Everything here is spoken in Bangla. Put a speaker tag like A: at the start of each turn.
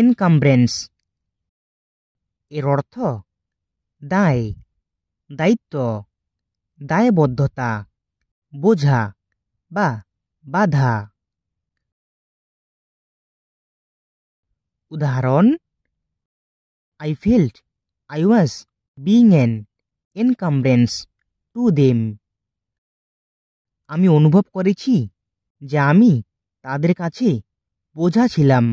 A: এনকাম্ব্রেন্স এর অর্থ দায় দায়িত্ব দায়বদ্ধতা
B: বোঝা বা বাধা উদাহরণ I felt
A: I was being an encumbrance to them
B: আমি অনুভব করেছি যে আমি তাদের কাছে বোঝা ছিলাম